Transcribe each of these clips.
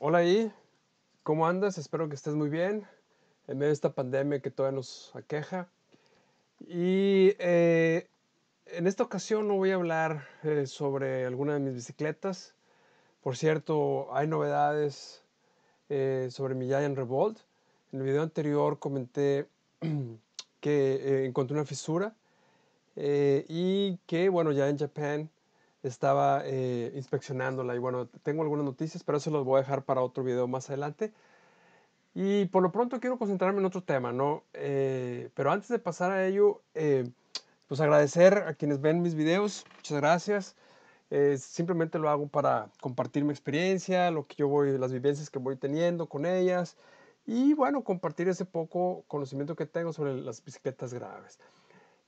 Hola ¿y ¿cómo andas? Espero que estés muy bien en medio de esta pandemia que todavía nos aqueja. Y eh, en esta ocasión no voy a hablar eh, sobre alguna de mis bicicletas. Por cierto, hay novedades eh, sobre mi Giant Revolt. En el video anterior comenté que encontré una fisura y que, bueno, ya en Japón estaba eh, inspeccionándola y bueno, tengo algunas noticias, pero eso los voy a dejar para otro video más adelante. Y por lo pronto quiero concentrarme en otro tema, ¿no? Eh, pero antes de pasar a ello, eh, pues agradecer a quienes ven mis videos, muchas gracias. simplemente lo hago para compartir mi experiencia, lo que yo voy, las vivencias que voy teniendo con ellas y bueno, compartir ese poco conocimiento que tengo sobre las bicicletas graves.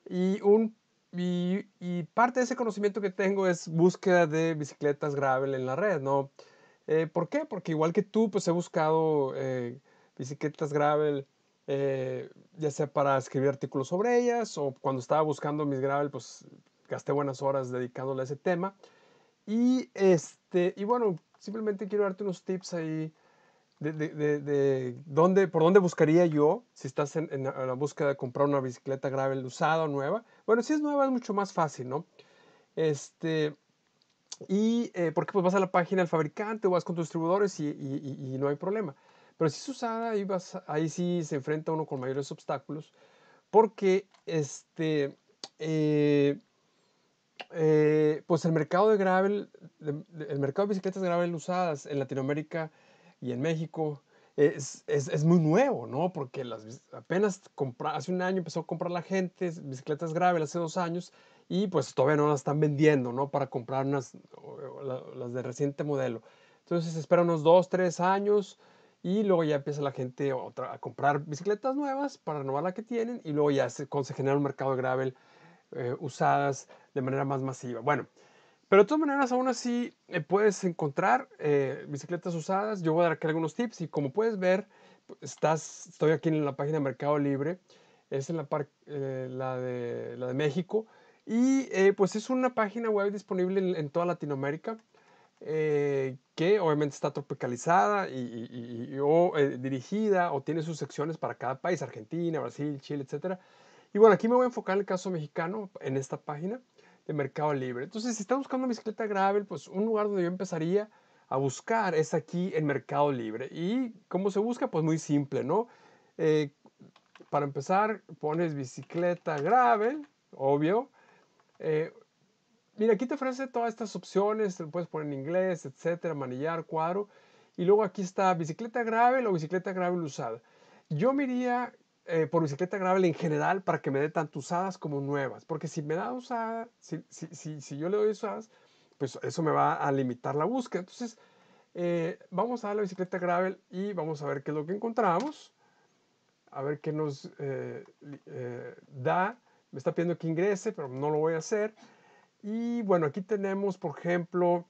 Y un y, parte de ese conocimiento que tengo es búsqueda de bicicletas gravel en la red, ¿no? Eh, ¿Por qué? Porque igual que tú, pues he buscado eh, bicicletas gravel, eh, ya sea para escribir artículos sobre ellas o cuando estaba buscando mis gravel, pues gasté buenas horas dedicándole a ese tema. Y, este, y bueno, simplemente quiero darte unos tips ahí de, de, de, dónde, por dónde buscaría yo, si estás en, en, la búsqueda de comprar una bicicleta gravel usada o nueva. Bueno, si es nueva es mucho más fácil, ¿no? Este, y eh, porque pues vas a la página del fabricante o vas con tus distribuidores y, y, no hay problema. Pero si es usada, ahí, vas, ahí sí se enfrenta uno con mayores obstáculos, porque este, eh, eh, pues el mercado de gravel, el mercado de bicicletas gravel usadas en Latinoamérica y en México es, muy nuevo, ¿no? Porque las, apenas compra, hace un año empezó a comprar la gente bicicletas gravel hace dos años y pues todavía no las están vendiendo, ¿no? Para comprar las de reciente modelo. Entonces se espera unos dos, tres años y luego ya empieza la gente a comprar bicicletas nuevas para renovar la que tienen y luego ya se, se genera un mercado de gravel eh, usadas de manera más masiva. Bueno, pero de todas maneras, aún así eh, puedes encontrar eh, bicicletas usadas. Yo voy a dar aquí algunos tips y como puedes ver, estás, estoy aquí en la página de Mercado Libre. Es en la, par, eh, la, de, la de, México. Y pues es una página web disponible en, toda Latinoamérica. que obviamente está tropicalizada y, y, o, dirigida o tiene sus secciones para cada país, Argentina, Brasil, Chile, etc. Y bueno, aquí me voy a enfocar en el caso mexicano en esta página. Mercado Libre. Entonces, si está buscando una bicicleta gravel, pues un lugar donde yo empezaría a buscar es aquí en Mercado Libre. ¿Y cómo se busca? Pues muy simple, ¿no? Eh, para empezar, pones bicicleta gravel, obvio. Eh, mira, aquí te ofrece todas estas opciones, te puedes poner en inglés, etcétera, manillar, cuadro. Y luego aquí está bicicleta gravel o bicicleta gravel usada. Yo miraría eh, por bicicleta gravel en general para que me dé tanto usadas como nuevas. Porque si me da usada, si, si, yo le doy usadas, pues eso me va a limitar la búsqueda. Entonces, eh, vamos a la bicicleta gravel y vamos a ver qué es lo que encontramos. A ver qué nos eh, da. Me está pidiendo que ingrese, pero no lo voy a hacer. Y bueno, aquí tenemos, por ejemplo,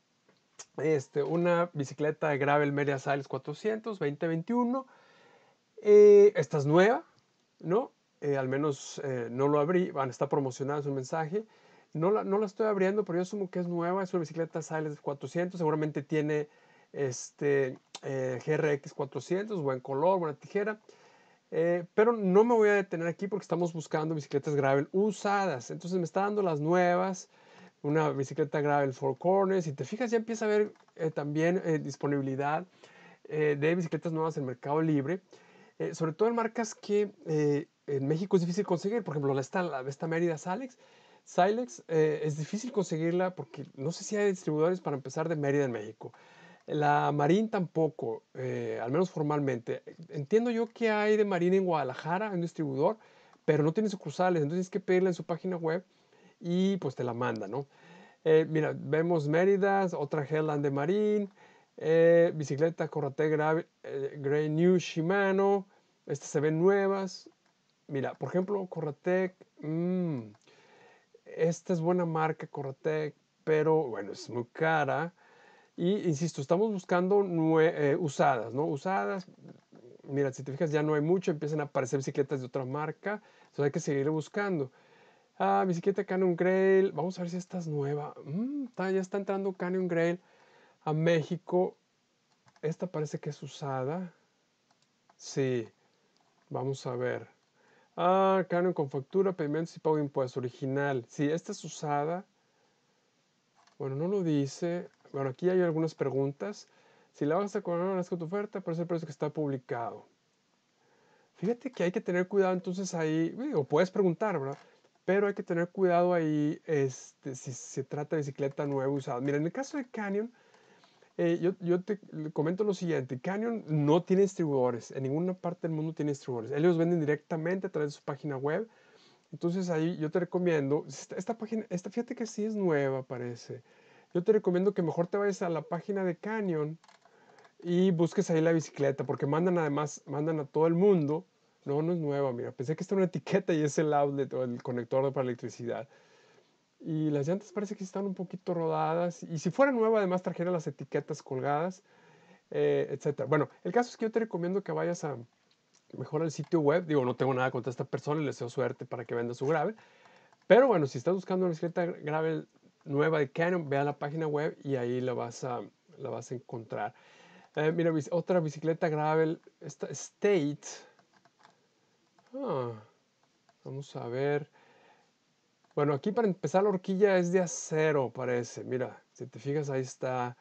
este, una bicicleta de gravel Media Sales 400 2021. esta es nueva, no, eh, al menos eh, no lo abrí, van, está promocionado, su mensaje. No la, no la estoy abriendo, pero yo asumo que es nueva, es una bicicleta Siles 400, seguramente tiene este eh, GRX 400, buen color, buena tijera. pero no me voy a detener aquí porque estamos buscando bicicletas gravel usadas. Entonces me está dando las nuevas, una bicicleta gravel Four Corners. Si te fijas, ya empieza a haber también disponibilidad de bicicletas nuevas en Mercado Libre. Eh, sobre todo en marcas que eh, en México es difícil conseguir. Por ejemplo, esta, la, Mérida Silex, Silex eh, es difícil conseguirla porque no sé si hay distribuidores para empezar de Mérida en México. La Marín tampoco, al menos formalmente. Entiendo yo que hay de Marín en Guadalajara, un distribuidor, pero no tiene sucursales, entonces tienes que pedirla en su página web y pues te la manda, ¿no? mira, vemos Méridas, otra Hellland de Marín, eh, bicicleta Corratec eh, Grey New Shimano. Estas se ven nuevas. Mira, por ejemplo, Corratec. Mm, esta es buena marca, Corratec, pero bueno, es muy cara. Y insisto, estamos buscando eh, usadas, ¿no? Usadas. Mira, si te fijas, ya no hay mucho, empiezan a aparecer bicicletas de otra marca. Entonces hay que seguir buscando. Ah, bicicleta Canyon Grail. Vamos a ver si esta es nueva. Mm, ya está entrando Canyon Grail a México. Esta parece que es usada. Sí, vamos a ver. Ah, Canyon con factura, pedimentos y pago de impuestos. Original. Sí, esta es usada. Bueno, no lo dice. Bueno, aquí hay algunas preguntas. Si la vas a cobrar, con tu oferta, parece el precio que está publicado. Fíjate que hay que tener cuidado entonces ahí, O puedes preguntar, ¿verdad? Pero hay que tener cuidado ahí este, si se trata de bicicleta nueva usada. Mira, en el caso de Canyon, eh, yo, te comento lo siguiente, Canyon no tiene distribuidores, en ninguna parte del mundo tiene distribuidores. Ellos venden directamente a través de su página web. Entonces ahí yo te recomiendo, esta, página, esta, fíjate que sí es nueva, parece. Yo te recomiendo que mejor te vayas a la página de Canyon y busques ahí la bicicleta, porque mandan además, mandan a todo el mundo. No, no es nueva, mira, pensé que esta era una etiqueta y es el outlet o el conector para electricidad y las llantas parece que están un poquito rodadas. Y si fuera nueva, además trajera las etiquetas colgadas, eh, etc. Bueno, el caso es que yo te recomiendo que vayas a mejor el sitio web. Digo, no tengo nada contra esta persona, y le deseo suerte para que venda su gravel. Pero bueno, si estás buscando una bicicleta gravel nueva de Canon, ve a la página web y ahí la vas a, la vas a encontrar. Eh, mira, otra bicicleta gravel, esta State. Ah, vamos a ver. Bueno, aquí para empezar la horquilla es de acero, parece. Mira, si te fijas ahí está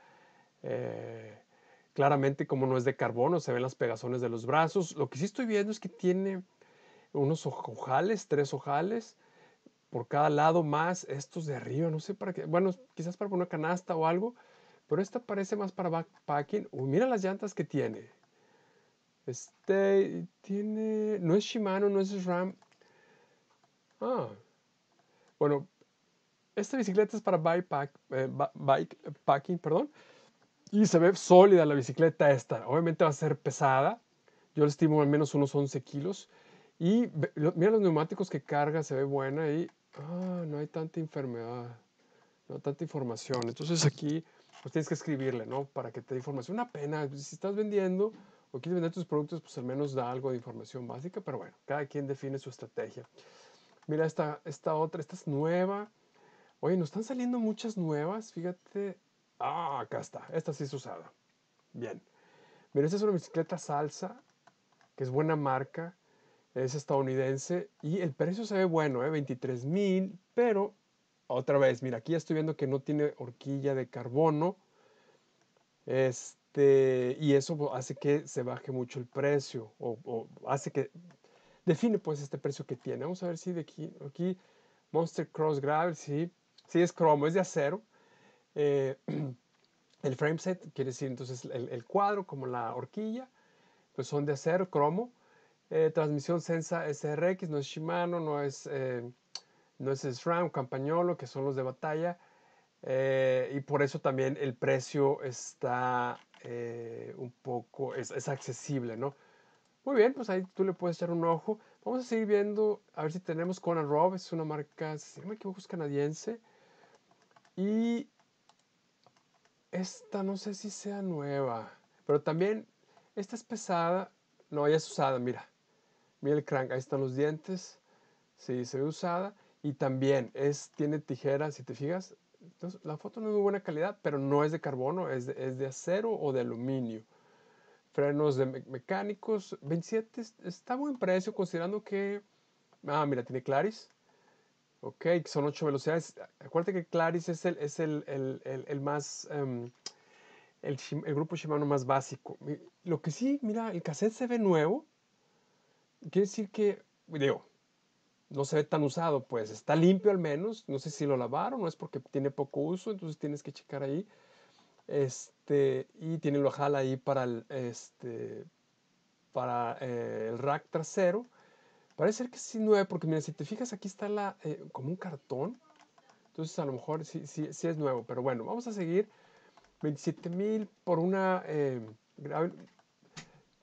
eh, claramente como no es de carbono, se ven las pegazones de los brazos. Lo que sí estoy viendo es que tiene unos ojales, tres ojales, por cada lado más estos de arriba, no sé para qué, bueno, quizás para una canasta o algo, pero esta parece más para backpacking. Uy, mira las llantas que tiene. Este tiene, no es Shimano, no es Ram. Ah, bueno, esta bicicleta es para bikepacking pack, eh, bike packing, perdón, y se ve sólida la bicicleta esta. Obviamente va a ser pesada, yo le estimo al menos unos 11 kilos. Y mira los neumáticos que carga, se ve buena y ah, no hay tanta enfermedad, no hay tanta información. Entonces aquí pues tienes que escribirle, ¿no? Para que te dé información. Una pena, pues, si estás vendiendo o quieres vender tus productos, pues al menos da algo de información básica, pero bueno, cada quien define su estrategia. Mira, esta, otra, esta es nueva. Oye, nos están saliendo muchas nuevas, fíjate. Ah, acá está, esta sí es usada. Bien. Mira, esta es una bicicleta salsa, que es buena marca, es estadounidense y el precio se ve bueno, ¿eh? 23 mil, pero otra vez, mira, aquí estoy viendo que no tiene horquilla de carbono. Este, y eso hace que se baje mucho el precio o hace que define pues este precio que tiene. Vamos a ver si de aquí, aquí Monster Cross Gravel, sí, sí es cromo, es de acero. Eh, el frameset quiere decir entonces el, cuadro como la horquilla, pues son de acero, cromo. Eh, transmisión Sensa SRX, no es Shimano, no es, eh, no es SRAM, Campagnolo, que son los de batalla. Eh, y por eso también el precio está un poco, es accesible, ¿no? Muy bien, pues ahí tú le puedes echar un ojo. Vamos a seguir viendo, a ver si tenemos Conan Rob, es una marca, si no me equivoco, es canadiense. Y esta no sé si sea nueva, pero también esta es pesada. No, ya es usada, mira. Mira el crank, ahí están los dientes. Sí, se ve usada. Y también es, tiene tijeras, si te fijas. la foto no es de buena calidad, pero no es de carbono, es de acero o de aluminio frenos de mecánicos. 27 está buen precio considerando que... Ah, mira, tiene Claris. Ok, son 8 velocidades. Acuérdate que Claris es el, es el, el, el más... Em, el, grupo Shimano más básico. Lo que sí, mira, el cassette se ve nuevo. Quiere decir que, digo, no se ve tan usado, pues está limpio al menos. No sé si lo lavaron, no es porque tiene poco uso, entonces tienes que checar ahí. Este, y tiene el ojal ahí para el, este, para, eh, el rack trasero. Parece que sí nueve, porque mira, si te fijas aquí está la, eh, como un cartón. Entonces a lo mejor sí, sí, sí es nuevo, pero bueno, vamos a seguir. 27 mil por una, eh,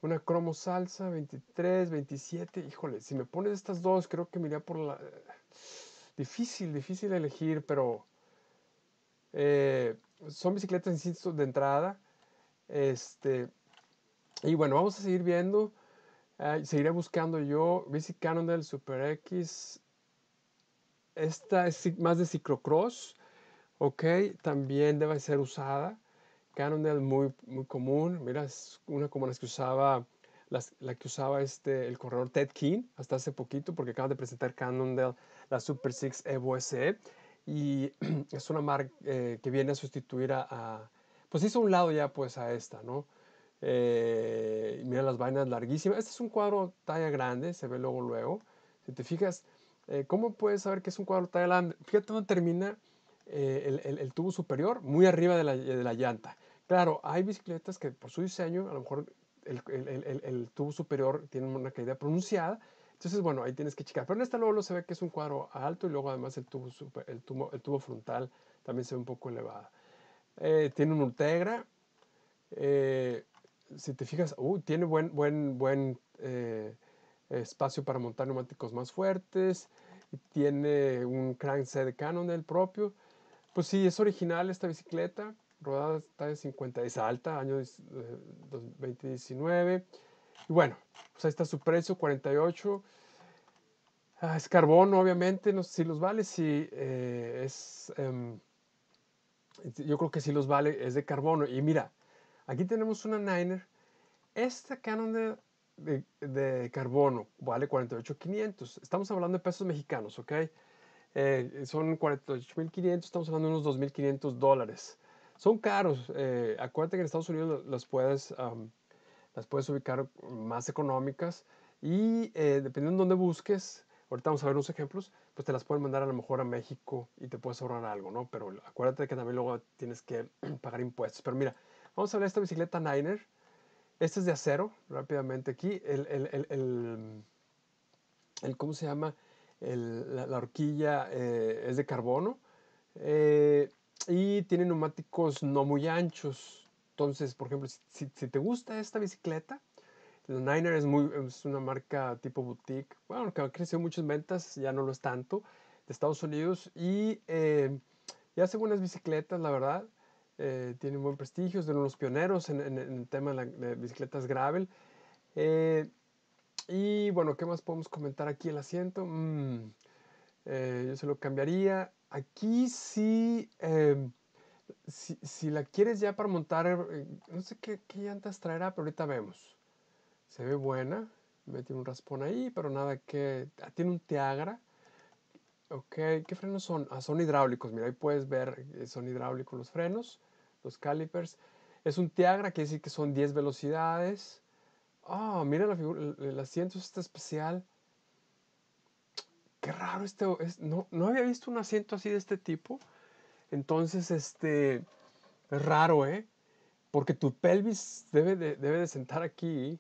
una cromo salsa, 23, 27. Híjole, si me pones estas dos, creo que me por la... Difícil, difícil elegir, pero son bicicletas, insisto, de entrada. Este, y bueno, vamos a seguir viendo. Eh, seguiré buscando yo Bici del Super X. Esta es más de ciclocross. Ok, también debe ser usada. Cannondale muy, muy común. Mira, es una como las que usaba, la que usaba este, el corredor Ted King hasta hace poquito, porque acaba de presentar Cannondale, la Super 6 Evo SE y es una marca eh, que viene a sustituir a, pues hizo un lado ya pues a esta, ¿no? Eh, mira las vainas larguísimas. Este es un cuadro talla grande, se ve luego luego. Si te fijas, eh, ¿cómo puedes saber que es un cuadro talla grande? Fíjate dónde termina el, el, tubo superior, muy arriba de la, de la, llanta. Claro, hay bicicletas que por su diseño, a lo mejor el, el tubo superior tiene una caída pronunciada, entonces, bueno, ahí tienes que checar. Pero en esta luego, se ve que es un cuadro alto y luego además el tubo, el tubo, frontal también se ve un poco elevado. Eh, tiene un Ultegra. Eh, si te fijas, uh, tiene buen, buen, buen eh, espacio para montar neumáticos más fuertes. Tiene un crankset de Canon del propio. Pues sí, es original esta bicicleta. Rodada está de es alta, año 2019. Y bueno, pues ahí está su precio, 48. Ah, es carbono, obviamente, no sé si los vale, si eh, es... Em, yo creo que sí los vale, es de carbono. Y mira, aquí tenemos una Niner. Esta Canon de, de, carbono vale 48.500. Estamos hablando de pesos mexicanos, ¿ok? Eh, son 48.500, estamos hablando de unos 2.500 dólares. Son caros. Eh, acuérdate que en Estados Unidos las puedes las puedes ubicar más económicas y eh, dependiendo de dónde busques, ahorita vamos a ver unos ejemplos, pues te las pueden mandar a lo mejor a México y te puedes ahorrar algo, ¿no? Pero acuérdate que también luego tienes que pagar impuestos. Pero mira, vamos a ver esta bicicleta Niner. Esta es de acero, rápidamente aquí. El, el, el, el, ¿cómo se llama? La, horquilla eh, es de carbono eh, y tiene neumáticos no muy anchos, entonces, por ejemplo, si, si te gusta esta bicicleta, la Niner es, muy, una marca tipo boutique, bueno, que ha crecido muchas ventas, ya no lo es tanto, de Estados Unidos. Y eh, hace buenas bicicletas, la verdad. Eh, tiene buen prestigio, es de los pioneros en, el tema de, bicicletas gravel. Eh, y bueno, ¿qué más podemos comentar aquí? El asiento, mm, yo se lo cambiaría. Aquí sí si, la quieres ya para montar, eh, no sé qué, qué, llantas traerá, pero ahorita vemos. Se ve buena, mete un raspón ahí, pero nada que... Ah, tiene un Tiagra. Ok, ¿qué frenos son? Ah, son hidráulicos, mira, ahí puedes ver, eh, son hidráulicos los frenos, los calipers. Es un Tiagra, quiere decir que son 10 velocidades. Ah, oh, mira la figura, el, asiento está especial. Qué raro este, es, no había visto un asiento así de este tipo. Entonces, este, es raro, ¿eh? Porque tu pelvis debe de, sentar aquí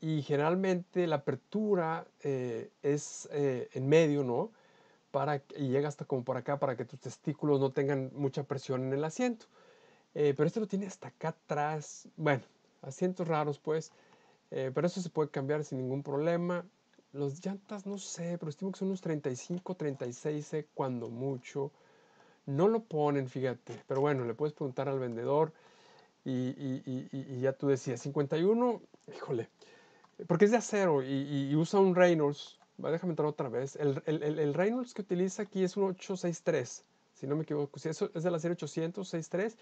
y generalmente la apertura eh, es eh, en medio, ¿no? Para, y llega hasta como por acá para que tus testículos no tengan mucha presión en el asiento. Eh, pero este lo tiene hasta acá atrás. Bueno, asientos raros pues. pero eso se puede cambiar sin ningún problema. Los llantas no sé, pero estimo que son unos 35, 36 cuando mucho. No lo ponen, fíjate. Pero bueno, le puedes preguntar al vendedor y, ya tú decías, 51, híjole, porque es de acero y, usa un Reynolds. Va, déjame entrar otra vez. El, Reynolds que utiliza aquí es un 863, si no me equivoco. es de la serie 63,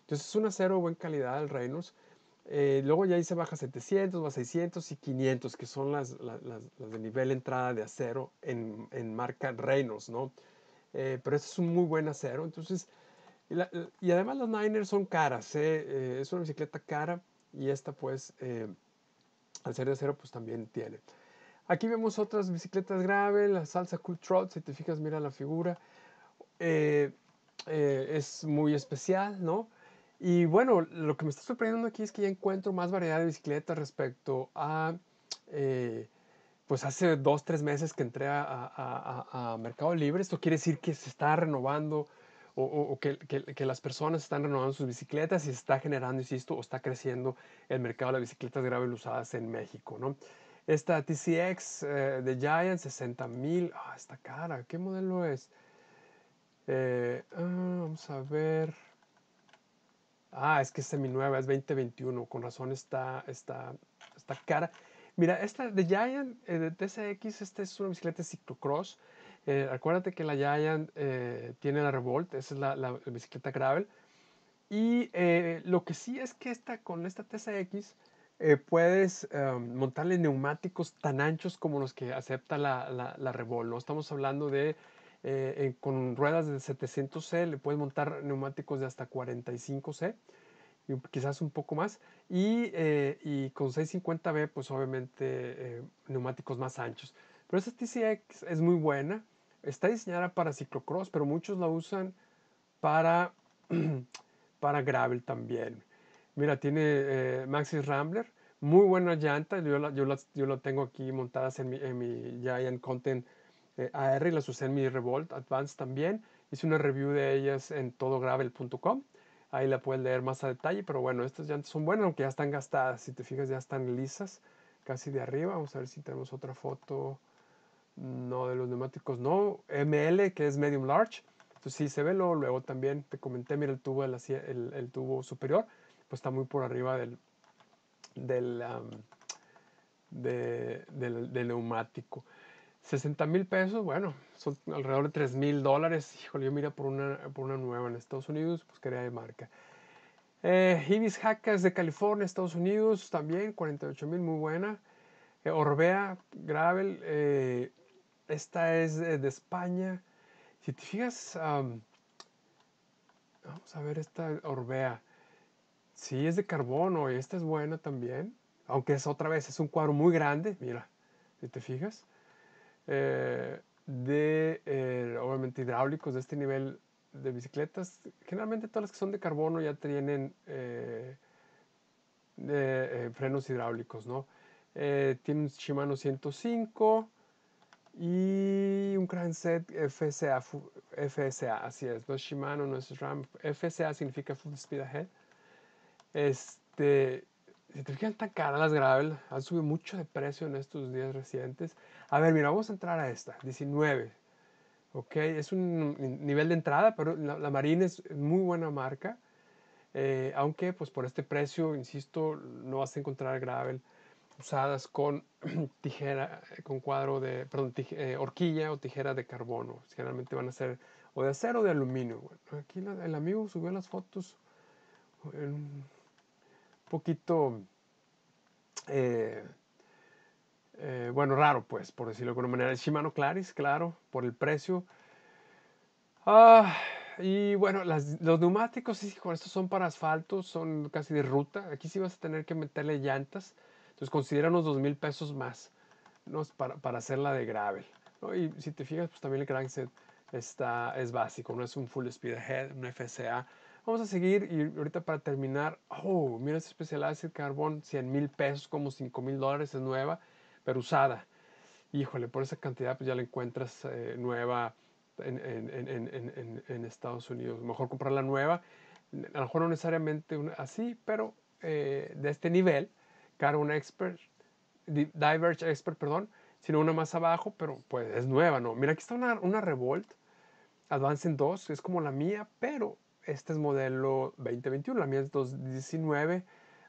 Entonces es un acero de buena calidad el Reynolds. Eh, luego ya ahí se baja 700, va 600 y 500, que son las, de nivel entrada de acero en marca Reynolds, ¿no? Eh, pero este es un muy buen acero. Entonces, y, además las Niners son caras, eh, eh, es una bicicleta cara y esta pues al ser de acero pues también tiene. Aquí vemos otras bicicletas graves la salsa Cool Trout, si te fijas mira la figura, es muy especial, ¿no? Y bueno, lo que me está sorprendiendo aquí es que ya encuentro más variedad de bicicletas respecto a pues hace dos, tres meses que entré a, Mercado Libre. Esto quiere decir que se está renovando o, que, las personas están renovando sus bicicletas y se está generando, insisto, o está creciendo el mercado de las bicicletas gravel usadas en México, ¿no? Esta TCX eh, de Giant, 60 mil. Ah, está cara. ¿Qué modelo es? Eh, ah, vamos a ver. Ah, es que es nueva, es 2021. Con razón está, está, está cara. Mira, esta de Giant, eh, de TCX, esta es una bicicleta ciclocross. Eh, acuérdate que la Giant eh, tiene la Revolt, esa es la, bicicleta gravel. Y lo que sí es que esta, con esta TCX puedes em, montarle neumáticos tan anchos como los que acepta la, la, la Revolt. ¿no? Estamos hablando de con ruedas de 700C, le puedes montar neumáticos de hasta 45C quizás un poco más. Y, eh, con 650B, pues obviamente eh, neumáticos más anchos. Pero esta TCX es muy buena. Está diseñada para ciclocross, pero muchos la usan para, para gravel también. Mira, tiene eh, Maxxis Rambler, muy buena llanta. Yo la, yo, yo tengo aquí montadas en mi, en mi Giant Content AR y las usé en mi Revolt Advance también. Hice una review de ellas en todogravel.com. Ahí la puedes leer más a detalle, pero bueno, estas llantas son buenas, aunque ya están gastadas. Si te fijas, ya están lisas, casi de arriba. Vamos a ver si tenemos otra foto. No, de los neumáticos no. ML, que es medium large. Entonces sí, se ve luego, luego también. Te comenté, mira el tubo, el, tubo superior, pues está muy por arriba del neumático. 60 mil pesos, bueno, son alrededor de 3 mil dólares. Híjole, yo mira por una, por una nueva en Estados Unidos, pues quería de marca. Eh, Ibis Hackers de California, Estados Unidos, también 48 mil, muy buena. Eh, Orbea Gravel, eh, esta es de, España. Si te fijas, vamos a ver esta Orbea. Sí, es de carbono y esta es buena también. Aunque es otra vez, es un cuadro muy grande, mira, si te fijas. Eh, de, eh, obviamente, hidráulicos de este nivel de bicicletas. Generalmente todas las que son de carbono ya tienen eh, frenos hidráulicos, ¿no? tiene un Shimano 105 y un crankset FSA, FSA, así es, no es Shimano, no es RAM, FSA significa Full Speed Ahead. Este, si te fijan tan caras las gravel, han subido mucho de precio en estos días recientes. A ver, mira, vamos a entrar a esta, 19. Ok, es un nivel de entrada, pero la, Marina es muy buena marca. Eh, aunque pues por este precio, insisto, no vas a encontrar gravel usadas con tijera, con cuadro de, perdón, eh, horquilla o tijera de carbono. Generalmente van a ser o de acero o de aluminio. aquí el amigo subió las fotos en poquito, eh, eh, bueno, raro, pues, por decirlo de una manera. El Shimano Claris, claro, por el precio. Ah, y bueno, los neumáticos, con estos son para asfalto, son casi de ruta. Aquí sí vas a tener que meterle llantas. Entonces considera unos dos mil pesos más ¿no? para, para hacerla de gravel. Y si te fijas, pues también el crankset está, es básico, no es un full speed ahead, un FSA. Vamos a seguir y ahorita para terminar, oh, mira esa este especial acid carbón, 100 mil pesos, como 5 mil dólares, es nueva, pero usada. Híjole, por esa cantidad pues ya la encuentras eh, nueva en, en, en, en, Estados Unidos. Mejor comprarla nueva, a lo mejor no necesariamente así, pero eh, de este nivel, cara expert, Diverge Expert, perdón, sino una más abajo, pero pues es nueva, ¿no? Mira, aquí está una, una Revolt Advance 2, es como la mía, pero este es modelo 2021, la mía es 2019.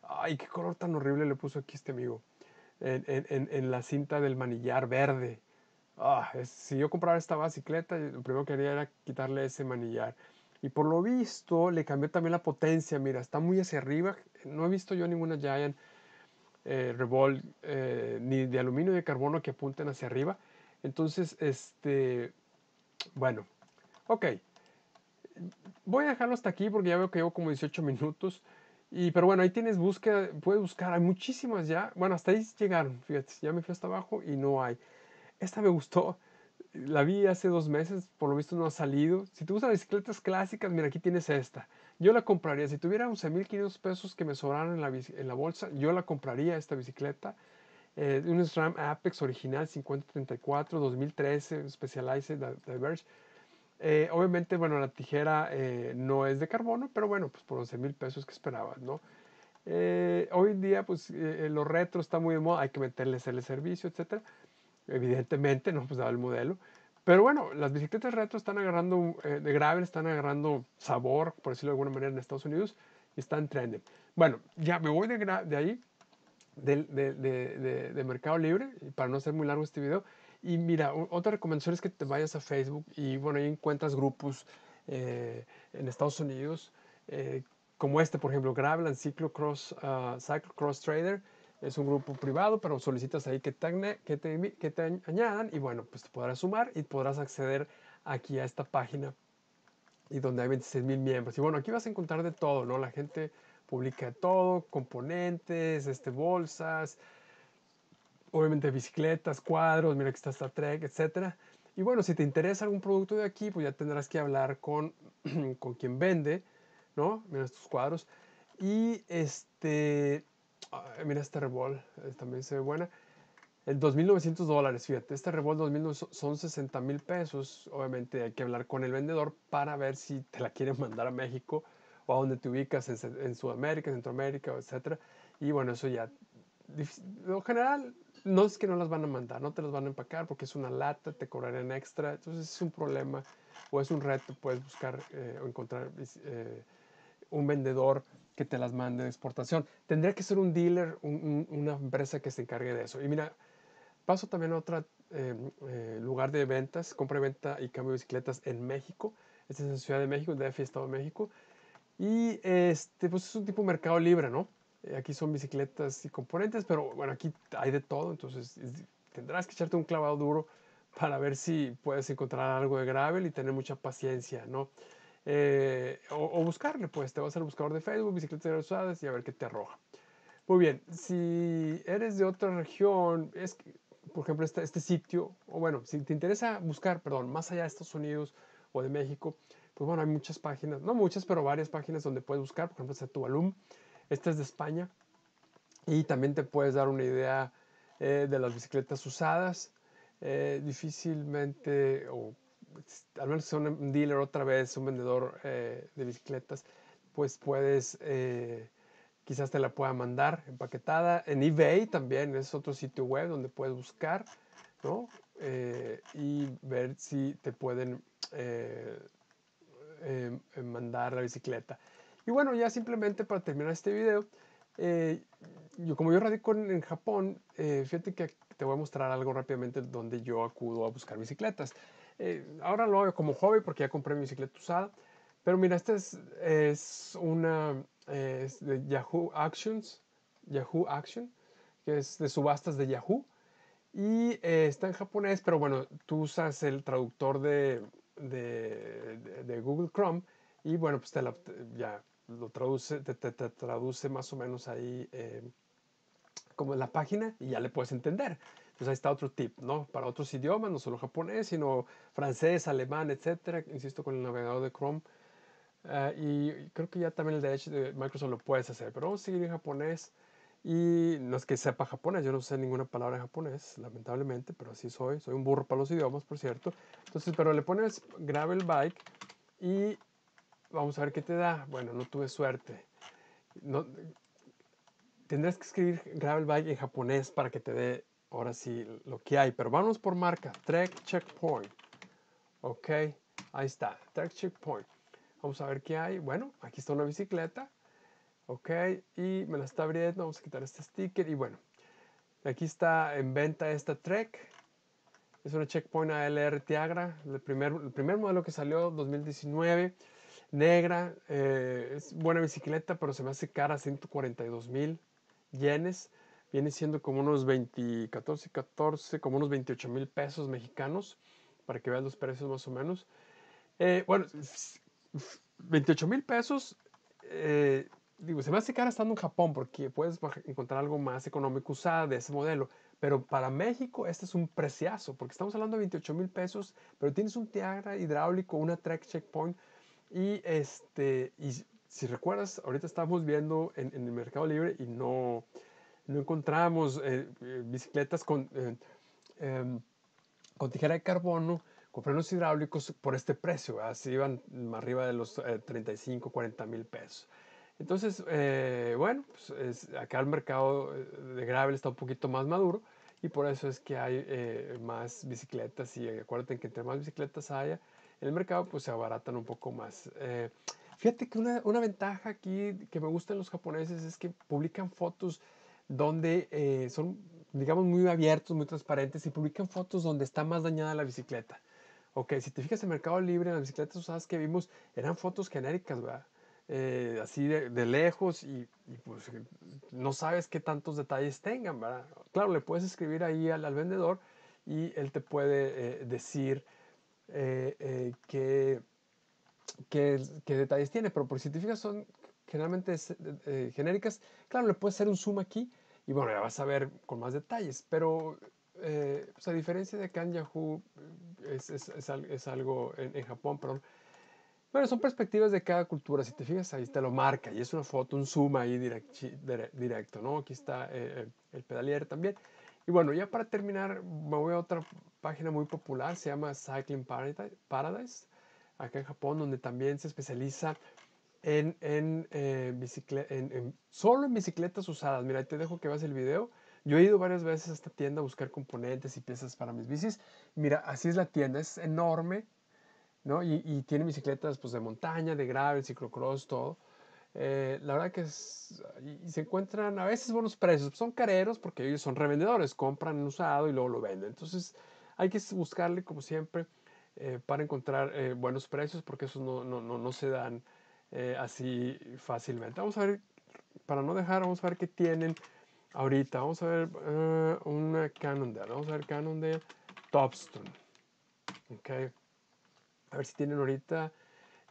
Ay, qué color tan horrible le puso aquí este amigo. En, la cinta del manillar verde. Ah, si yo comprara esta bicicleta, lo primero que haría era quitarle ese manillar. Y por lo visto, le cambió también la potencia. Mira, está muy hacia arriba. No he visto yo ninguna Giant eh, Revolt eh, ni de aluminio ni de carbono que apunten hacia arriba. Entonces, este, bueno, ok voy a dejarlo hasta aquí porque ya veo que llevo como 18 minutos. Y, pero bueno, ahí tienes búsqueda, puedes buscar, hay muchísimas ya. Bueno, hasta ahí llegaron, fíjate, ya me fui hasta abajo y no hay. Esta me gustó, la vi hace dos meses, por lo visto no ha salido. Si te gustan bicicletas clásicas, mira, aquí tienes esta. Yo la compraría, si tuviera 11.500 pesos que me sobraran en la, en la, bolsa, yo la compraría esta bicicleta. Eh, un SRAM Apex original 5034, 2013, Specialized Diverge. Eh, obviamente, bueno, la tijera eh, no es de carbono, pero bueno, pues por 11 mil pesos que esperabas, ¿no? Eh, hoy en día, pues los retro está muy de moda, hay que meterles el servicio, etc. Evidentemente, no, pues daba el modelo. Pero bueno, las bicicletas retro están agarrando, de gravel están agarrando sabor, por decirlo de alguna manera, en Estados Unidos y están trending. Bueno, ya me voy de, ahí, de, de Mercado Libre, para no ser muy largo este video. Y mira, otra recomendación es que te vayas a Facebook y bueno, ahí encuentras grupos eh, en Estados Unidos, eh, como este, por ejemplo, Graveland Cyclocross, uh, Cyclocross Trader. Es un grupo privado, pero solicitas ahí que te, que te, añadan y bueno, pues te podrás sumar y podrás acceder aquí a esta página y donde hay 26 mil miembros. Y bueno, aquí vas a encontrar de todo, ¿no? La gente publica de todo, componentes, este, bolsas, obviamente bicicletas, cuadros, mira que está Star Trek, etc. Y bueno, si te interesa algún producto de aquí, pues ya tendrás que hablar con, con quien vende, ¿no? Mira estos cuadros. Y este, mira este Revol, eh, también se ve buena. El 2.900 dólares, fíjate, este Revol son 60,000 mil pesos. Obviamente hay que hablar con el vendedor para ver si te la quieren mandar a México o a donde te ubicas, en, en Sudamérica, Centroamérica, etc. Y bueno, eso ya, en general, no es que no las van a mandar, no te las van a empacar porque es una lata, te cobrarían extra, entonces es un problema o es un reto, puedes buscar eh, o encontrar eh, un vendedor que te las mande de exportación. Tendría que ser un dealer, una empresa que se encargue de eso. Y mira, paso también a otro em, eh, lugar de ventas, compra venta y cambio de bicicletas en México. Esta es en Ciudad de México, el DF Estado de México. Y este, pues es un tipo de mercado libre, ¿no? Eh, aquí son bicicletas y componentes, pero bueno, aquí hay de todo, entonces tendrás que echarte un clavado duro para ver si puedes encontrar algo de gravel y tener mucha paciencia, ¿no? Eh, o, buscarle, pues te vas al buscador de Facebook, bicicletas de usadas y a ver qué te arroja. Muy bien, si eres de otra región, es por ejemplo, este, este sitio, o bueno, si te interesa buscar, perdón, más allá de Estados Unidos o de México, pues bueno, hay muchas páginas, no muchas, pero varias páginas donde puedes buscar, por ejemplo, está Tuvalum, esta es de España. Y también te puedes dar una idea eh, de las bicicletas usadas. Eh, difícilmente, o pues, al menos si un dealer otra vez, un vendedor eh, de bicicletas, pues puedes, quizás te la pueda mandar empaquetada. En eBay también es otro sitio web donde puedes buscar, y ver si te pueden mandar la bicicleta. Y bueno, ya simplemente para terminar este video, eh, yo, como yo radico en, Japón, eh, fíjate que te voy a mostrar algo rápidamente donde yo acudo a buscar bicicletas. Eh, ahora lo hago como hobby porque ya compré mi bicicleta usada. Pero mira, esta es, una de Yahoo Actions, Yahoo Action, que es de subastas de Yahoo. Y está en japonés, pero bueno, tú usas el traductor de, Google Chrome y bueno, pues te la, ya lo traduce, te, te, traduce más o menos ahí em, como en la página y ya le puedes entender. Entonces ahí está otro tip, ¿no? Para otros idiomas, no solo japonés, sino francés, alemán, etcétera. Insisto, con el navegador de Chrome. Eh, y creo que ya también el de, de Microsoft lo puedes hacer, pero vamos a seguir en japonés. Y no es que sepa japonés, yo no sé ninguna palabra en japonés, lamentablemente, pero así soy. Soy un burro para los idiomas, por cierto. Entonces, pero le pones grab el bike y vamos a ver qué te da. Bueno, no tuve suerte. No, tendrás que escribir Gravel Bike en japonés para que te dé ahora sí lo que hay. Pero vamos por marca. Trek Checkpoint. Ok, ahí está. Trek Checkpoint. Vamos a ver qué hay. Bueno, aquí está una bicicleta. Ok, y me la está abriendo. Vamos a quitar este sticker. Y bueno, aquí está en venta esta Trek. Es una Checkpoint ALR Tiagra, el primer, el primer modelo que salió 2019 negra, eh, es buena bicicleta, pero se me hace cara, 142 mil yenes, viene siendo como unos 20, 14, 14, como unos 28 mil pesos mexicanos, para que vean los precios más o menos. Eh, bueno, 28 mil pesos, eh, digo, se me hace cara estando en Japón, porque puedes encontrar algo más económico usado de ese modelo. Pero para México este es un preciazo, porque estamos hablando de 28 mil pesos, pero tienes un Tiagra hidráulico, una Trek Checkpoint y este, y si recuerdas, ahorita estamos viendo en, en el Mercado Libre y no, no encontramos eh, eh, bicicletas con, eh, em, con tijera de carbono, con frenos hidráulicos por este precio, así iban más arriba de los 35, 40 mil pesos. Entonces, bueno, pues, es, acá el mercado de gravel está un poquito más maduro y por eso es que hay más bicicletas y acuérdate que entre más bicicletas haya, el mercado pues se abaratan un poco más. Eh, fíjate que una, una, ventaja aquí que me gustan los japoneses es que publican fotos donde eh, son, digamos, muy abiertos, muy transparentes y publican fotos donde está más dañada la bicicleta. Ok, si te fijas en Mercado Libre, en las bicicletas usadas que vimos eran fotos genéricas, ¿verdad? Eh, así de, lejos y, pues no sabes qué tantos detalles tengan, ¿verdad? Claro, le puedes escribir ahí al, vendedor y él te puede decir eh, eh qué, detalles tiene, pero por si te fijas son generalmente eh, eh, genéricas. Claro, le puedes hacer un zoom aquí y bueno, ya vas a ver con más detalles, pero pues a diferencia de acá Yahoo, es, es, es, algo en, Japón, pero Bueno, son perspectivas de cada cultura. Si te fijas, ahí te lo marca y es una foto, un zoom ahí directo, ¿no? Aquí está el pedalier también. Y bueno, ya para terminar, me voy a otra página muy popular, se llama Cycling Paradise, acá en Japón, donde también se especializa en, en, eh, en, solo en bicicletas usadas. Mira, te dejo que veas el video. Yo he ido varias veces a esta tienda a buscar componentes y piezas para mis bicis. Mira, así es la tienda, es enorme, ¿no? Y, tiene bicicletas pues, de montaña, de gravel, ciclocross, todo. Eh, la verdad que se encuentran a veces buenos precios. Son careros porque ellos son revendedores, compran usado y luego lo venden. Entonces, hay que buscarle, como siempre, eh, para encontrar eh, buenos precios, porque esos no, se dan eh, así fácilmente. Vamos a ver, para no dejar, vamos a ver qué tienen ahorita. Vamos a ver uh, una Cannondale. Vamos a ver Cannondale Topstone. A ver si tienen ahorita.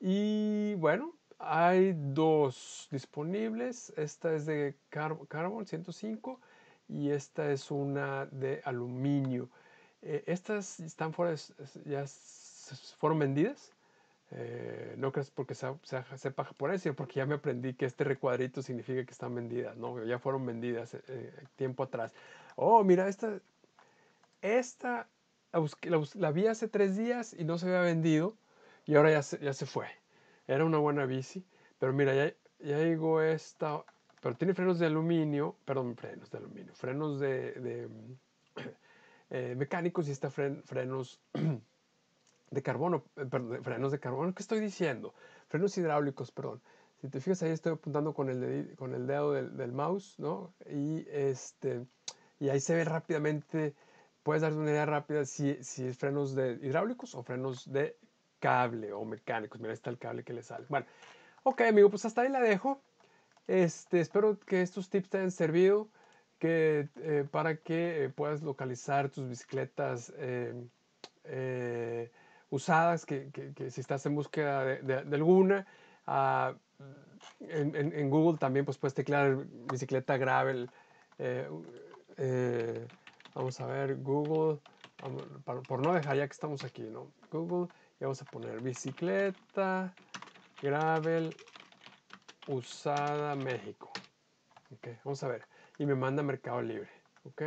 Y bueno, hay dos disponibles. Esta es de carbón Carbon 105 y esta es una de aluminio. Eh, estas están fuera, ya fueron vendidas. Eh, no crees porque se sepa japonés, sino porque ya me aprendí que este recuadrito significa que están vendidas, ¿no? Ya fueron vendidas eh, tiempo atrás. Oh, mira, esta, esta la, vi hace tres días y no se había vendido y ahora ya se, ya se fue. Era una buena bici, pero mira, ya, ya llegó esta, pero tiene frenos de aluminio, perdón, frenos de aluminio, frenos de eh, mecánicos y está frenos de carbono, eh, perdón, frenos de carbono, ¿qué estoy diciendo? Frenos hidráulicos, perdón. Si te fijas ahí estoy apuntando con el, dedo, con el dedo del, mouse, ¿no? Y, este, y ahí se ve rápidamente, puedes darte una idea rápida si, si es frenos de hidráulicos o frenos de cable o mecánicos. Mira, ahí está el cable que le sale. Bueno, ok amigo, pues hasta ahí la dejo. Este, espero que estos tips te hayan servido que, eh, para que eh, puedas localizar tus bicicletas em, eh, usadas, que, si estás en búsqueda de, alguna, ah, en, Google también pues, puedes teclear bicicleta gravel. vamos a ver, Google, por, no dejar ya que estamos aquí, ¿no? Google, y vamos a poner bicicleta gravel usada México. Okay, vamos a ver y me manda a Mercado Libre. ¿Ok?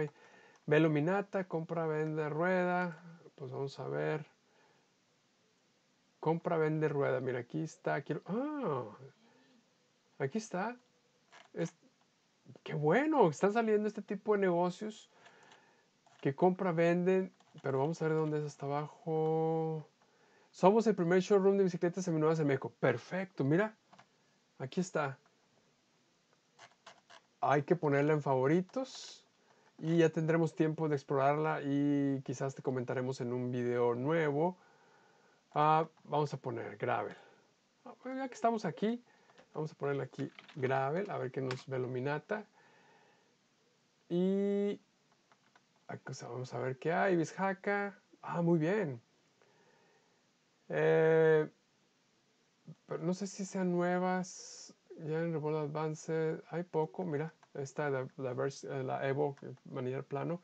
Veluminata, compra, vende, rueda. Pues vamos a ver. Compra, vende, rueda. Mira, aquí está. Aquí, ah, aquí está. qué bueno. Están saliendo este tipo de negocios que compra, venden. Pero vamos a ver dónde es hasta abajo. Somos el primer showroom de bicicletas seminuevas en México. Perfecto, mira. Aquí está hay que ponerla en favoritos y ya tendremos tiempo de explorarla y quizás te comentaremos en un video nuevo. Ah, vamos a poner Gravel. Ah, ya que estamos aquí, vamos a ponerle aquí Gravel, a ver qué nos ve Luminata. Y vamos a ver qué hay, Bishaka. Ah, muy bien. Eh, no sé si sean nuevas ya en Revolver Advance hay poco, mira, esta la, la, eh, Evo, manillar plano.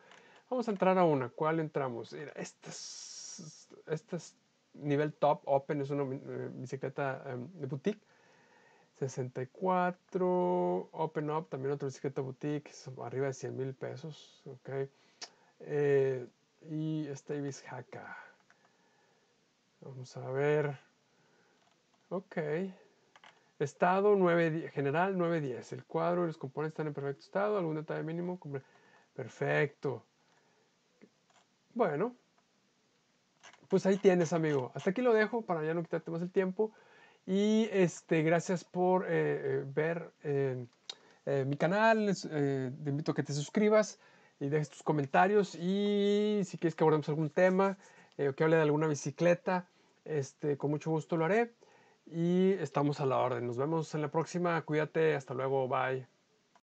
Vamos a entrar a una, ¿cuál entramos? Mira, esta es, nivel top, open, es una eh, bicicleta em, de boutique. 64, Open Up, también otra bicicleta boutique, arriba de 100 mil pesos, ok. Eh, y esta Ibis Haka. Vamos a ver. Ok, Estado 9, general 910. El cuadro y los componentes están en perfecto estado. Algún detalle mínimo. Perfecto. Bueno. Pues ahí tienes, amigo. Hasta aquí lo dejo para ya no quitarte más el tiempo. Y este, gracias por eh, eh, ver eh, mi canal. te invito a que te suscribas y dejes tus comentarios. Y si quieres que abordemos algún tema o que hable de alguna bicicleta, este, con mucho gusto lo haré y estamos a la orden. Nos vemos en la próxima. Cuídate, hasta luego, bye.